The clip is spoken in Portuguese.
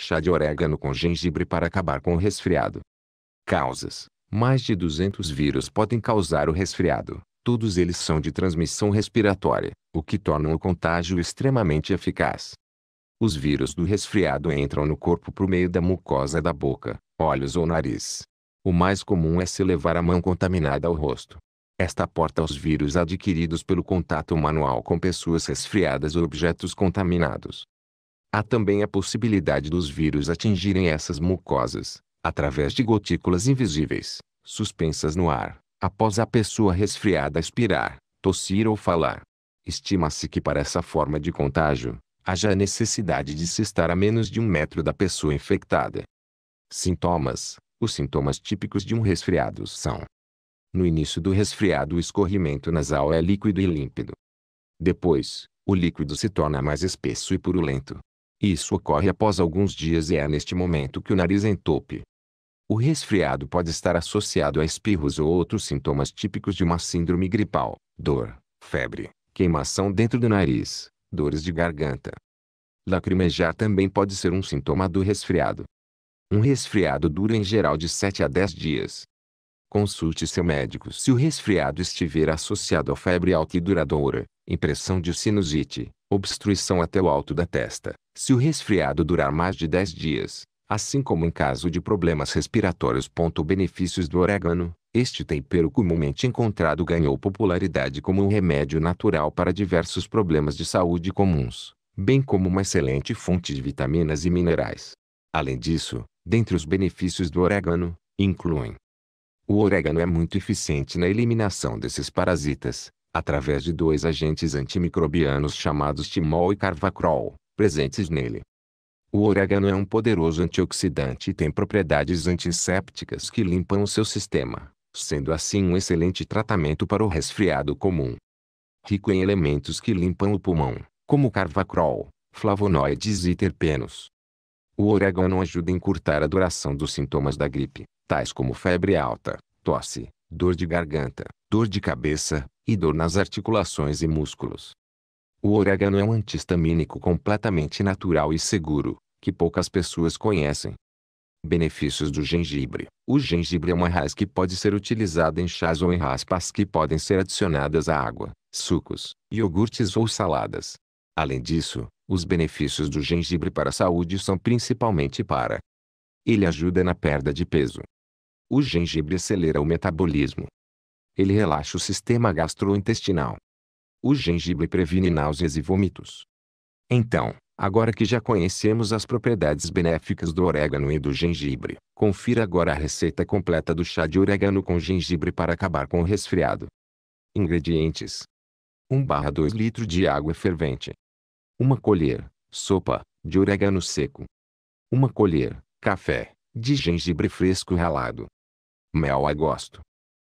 Chá de orégano com gengibre para acabar com o resfriado. Causas: Mais de 200 vírus podem causar o resfriado. Todos eles são de transmissão respiratória, o que torna o contágio extremamente eficaz. Os vírus do resfriado entram no corpo por meio da mucosa da boca, olhos ou nariz. O mais comum é se levar a mão contaminada ao rosto. Esta porta aos vírus adquiridos pelo contato manual com pessoas resfriadas ou objetos contaminados. Há também a possibilidade dos vírus atingirem essas mucosas, através de gotículas invisíveis, suspensas no ar, após a pessoa resfriada expirar, tossir ou falar. Estima-se que para essa forma de contágio, haja a necessidade de se estar a menos de um metro da pessoa infectada. Sintomas Os sintomas típicos de um resfriado são No início do resfriado o escorrimento nasal é líquido e límpido. Depois, o líquido se torna mais espesso e purulento, isso ocorre após alguns dias e é neste momento que o nariz entope. O resfriado pode estar associado a espirros ou outros sintomas típicos de uma síndrome gripal, dor, febre, queimação dentro do nariz, dores de garganta. Lacrimejar também pode ser um sintoma do resfriado. Um resfriado dura em geral de 7 a 10 dias. Consulte seu médico se o resfriado estiver associado a febre alta e duradoura, impressão de sinusite, obstruição até o alto da testa, se o resfriado durar mais de 10 dias, assim como em caso de problemas respiratórios. Benefícios do orégano. Este tempero comumente encontrado ganhou popularidade como um remédio natural para diversos problemas de saúde comuns, bem como uma excelente fonte de vitaminas e minerais. Além disso, dentre os benefícios do orégano, incluem o orégano é muito eficiente na eliminação desses parasitas, através de dois agentes antimicrobianos chamados timol e carvacrol, presentes nele. O orégano é um poderoso antioxidante e tem propriedades antissépticas que limpam o seu sistema, sendo assim um excelente tratamento para o resfriado comum. Rico em elementos que limpam o pulmão, como carvacrol, flavonoides e terpenos. O orégano ajuda a encurtar a duração dos sintomas da gripe, tais como febre alta, tosse, dor de garganta, dor de cabeça e dor nas articulações e músculos. O orégano é um antistamínico completamente natural e seguro, que poucas pessoas conhecem. Benefícios do gengibre. O gengibre é uma raiz que pode ser utilizada em chás ou em raspas que podem ser adicionadas à água, sucos, iogurtes ou saladas. Além disso, os benefícios do gengibre para a saúde são principalmente para ele ajuda na perda de peso. O gengibre acelera o metabolismo. Ele relaxa o sistema gastrointestinal, o gengibre previne náuseas e vômitos. Então, agora que já conhecemos as propriedades benéficas do orégano e do gengibre, confira agora a receita completa do chá de orégano com gengibre para acabar com o resfriado. Ingredientes: 1 barra 2 litro de água fervente. 1 colher, sopa, de orégano seco. 1 colher, café, de gengibre fresco ralado. Mel a gosto.